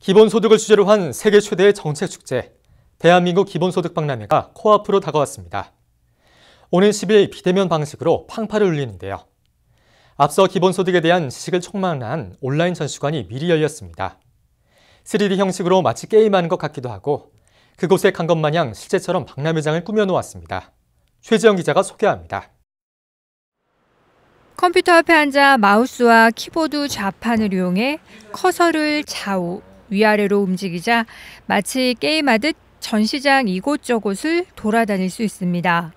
기본소득을 주제로 한 세계 최대의 정책축제 대한민국 기본소득 박람회가 코앞으로 다가왔습니다. 오는 10일 비대면 방식으로 팡파를 울리는데요. 앞서 기본소득에 대한 지식을 총망라한 온라인 전시관이 미리 열렸습니다. 3D 형식으로 마치 게임하는 것 같기도 하고 그곳에 간 것 마냥 실제처럼 박람회장을 꾸며놓았습니다. 최재영 기자가 소개합니다. 컴퓨터 앞에 앉아 마우스와 키보드 좌판을 이용해 커서를 좌우, 위아래로 움직이자 마치 게임하듯 전시장 이곳저곳을 돌아다닐 수 있습니다.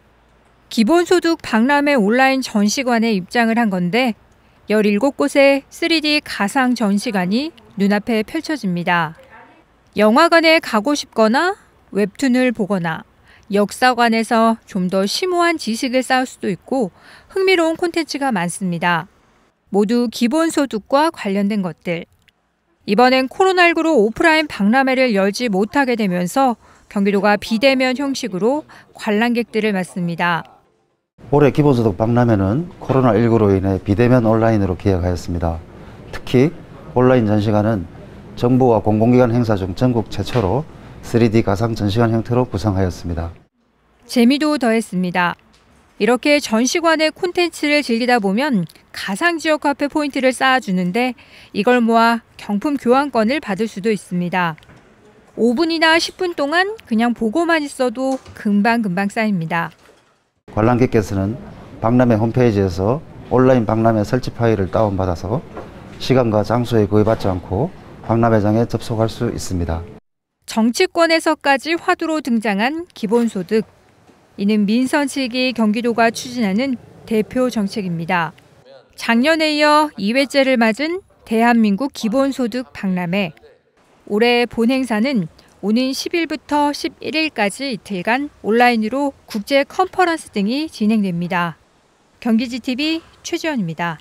기본소득 박람회 온라인 전시관에 입장을 한 건데 17곳의 3D 가상 전시관이 눈앞에 펼쳐집니다. 영화관에 가고 싶거나 웹툰을 보거나 역사관에서 좀 더 심오한 지식을 쌓을 수도 있고 흥미로운 콘텐츠가 많습니다. 모두 기본소득과 관련된 것들. 이번엔 코로나19로 오프라인 박람회를 열지 못하게 되면서 경기도가 비대면 형식으로 관람객들을 맞습니다. 올해 기본소득 박람회는 코로나19로 인해 비대면 온라인으로 기획하였습니다. 특히 온라인 전시관은 정부와 공공기관 행사 중 전국 최초로 3D 가상 전시관 형태로 구성하였습니다. 재미도 더했습니다. 이렇게 전시관의 콘텐츠를 즐기다 보면 가상 지역 화폐 포인트를 쌓아주는데 이걸 모아 경품 교환권을 받을 수도 있습니다. 5분이나 10분 동안 그냥 보고만 있어도 금방금방 쌓입니다. 관람객께서는 박람회 홈페이지에서 온라인 박람회 설치 파일을 다운받아서 시간과 장소에 구애받지 않고 박람회장에 접속할 수 있습니다. 정치권에서까지 화두로 등장한 기본소득. 이는 민선 측이 경기도가 추진하는 대표 정책입니다. 작년에 이어 2회째를 맞은 대한민국 기본소득 박람회. 올해 본행사는 오는 10일부터 11일까지 이틀간 온라인으로 국제 컨퍼런스 등이 진행됩니다. 경기지TV 최지연입니다.